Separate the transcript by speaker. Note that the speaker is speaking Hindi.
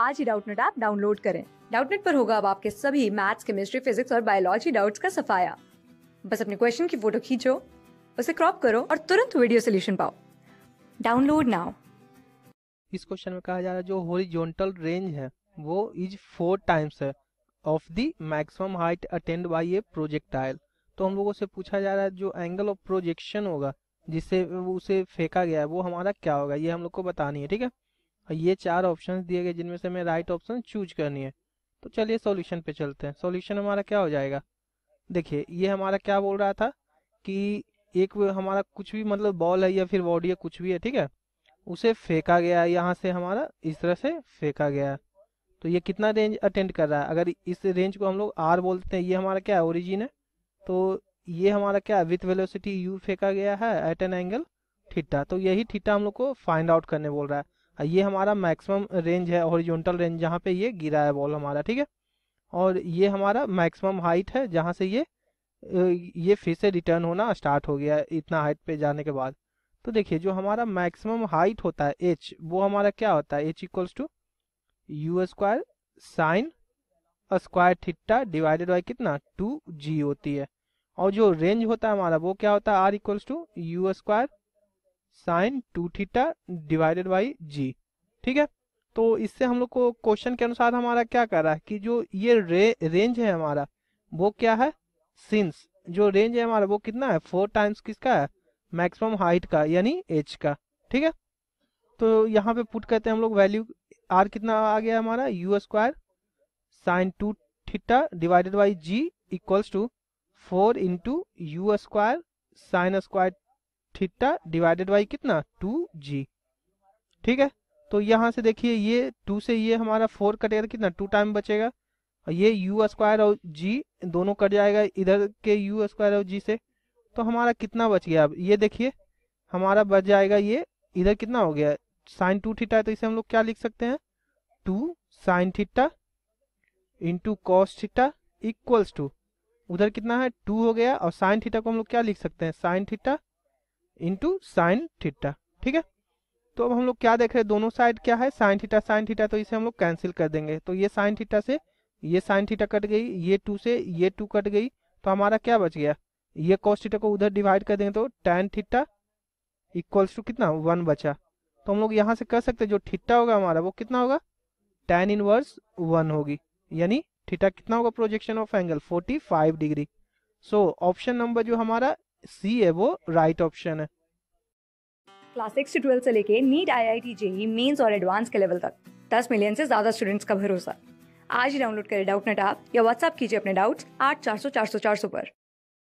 Speaker 1: आज ही डाउटनेट ऐप डाउनलोड करें डाउटनेट पर होगा अब आपके सभी मैथ्स केमिस्ट्री फिजिक्स और बायोलॉजी डाउट्स का सफाया बस अपने क्वेश्चन की फोटो खींचो उसे क्रॉप करो और तुरंत वीडियो सोल्यूशन पाओ डाउनलोड नाउ
Speaker 2: इस क्वेश्चन में कहा जा रहा है जो हॉरिजॉन्टल रेंज है वो इज फोर टाइम्स है of the maximum height attained by a projectile तो हम लोगों से पूछा जा रहा है जो एंगल ऑफ प्रोजेक्शन होगा जिससे उसे फेंका गया है वो हमारा क्या होगा ये हम लोग को बतानी है ठीक है और ये चार ऑप्शन दिए गए जिनमें से हमें राइट ऑप्शन चूज करनी है तो चलिए सॉल्यूशन पे चलते हैं सॉल्यूशन हमारा क्या हो जाएगा देखिए ये हमारा क्या बोल रहा था कि एक हमारा कुछ भी मतलब बॉल है या फिर बॉडी है कुछ भी है ठीक है उसे फेंका गया यहाँ से हमारा इस तरह से फेंका गया तो ये कितना रेंज अटेंड कर रहा है अगर इस रेंज को हम लोग आर बोलते हैं ये हमारा क्या है ओरिजिन है तो ये हमारा क्या है विथ वेलोसिटी यू फेंका गया है एट एन एंगल ठिट्टा तो यही ठिट्टा हम लोग को फाइंड आउट करने बोल रहा है ये हमारा मैक्सिमम रेंज है हॉरिजॉन्टल रेंज जहाँ पे ये गिरा है बॉल हमारा ठीक है और ये हमारा मैक्सिमम हाइट है जहाँ से ये ये फिर से रिटर्न होना स्टार्ट हो गया इतना हाइट पे जाने के बाद तो देखिए जो हमारा मैक्सिमम हाइट होता है एच वो हमारा क्या होता है H equals to u square sine square theta divided by कितना टू जी होती है और जो रेंज होता है हमारा वो क्या होता है R equals to u square sine two theta divided by g ठीक है तो इससे हम लोग को क्वेश्चन के अनुसार हमारा क्या कर रहा है कि जो ये रे, रेंज है हमारा वो क्या है सिंस जो रेंज है हमारा वो कितना है फोर टाइम्स किसका है मैक्सिमम हाइट का यानी एच का ठीक है तो यहाँ पे पुट करते हैं हम लोग वैल्यू आर कितना आ गया हमारा u square sine two theta divided by g equals to four into u square sine square theta divided by कितना टू जी ठीक है तो यहां से देखिए ये टू से ये हमारा फोर कटेगा कितना टू टाइम बचेगा और ये यू स्क्वायर और जी दोनों कट जाएगा इधर के यू स्क्वायर और जी से तो हमारा कितना बच गया अब ये देखिए हमारा बच जाएगा ये इधर कितना हो गया साइन टू थीटा है तो इसे हम लोग क्या लिख सकते हैं two sine theta into cos theta equals to उधर कितना है टू हो गया और साइन थीटा को हम लोग क्या लिख सकते हैं sine theta into sine theta ठीक है तो अब हम लोग क्या देख रहे हैं दोनों साइड क्या है साइन थीटा साइन थीटा तो इसे हम लोग कैंसिल कर देंगे तो ये साइन थीटा से ये साइन थीटा कट गई ये टू से ये टू कट गई तो हमारा क्या बच गया ये कॉस थीटा को उधर डिवाइड कर देंगे तो टेन थीटा इक्वल्स टू कितना वन बचा तो हम लोग यहाँ से कह सकते हैं जो थीटा होगा हमारा वो कितना होगा टेन इनवर्स वन होगी यानी थीटा कितना होगा projection of angle 45 degree so option number जो हमारा सी है वो राइट ऑप्शन है
Speaker 1: क्लास सिक्स टू ट्वेल्थ से लेके NEET I I T JEE mains और एडवांस के लेवल तक दस मिलियन से ज्यादा स्टूडेंट्स का भरोसा आज ही डाउनलोड करें डाउट नेट ऐप या व्हाट्सएप कीजिए अपने डाउट्स आठ चार सौ चार सौ चार सौ पर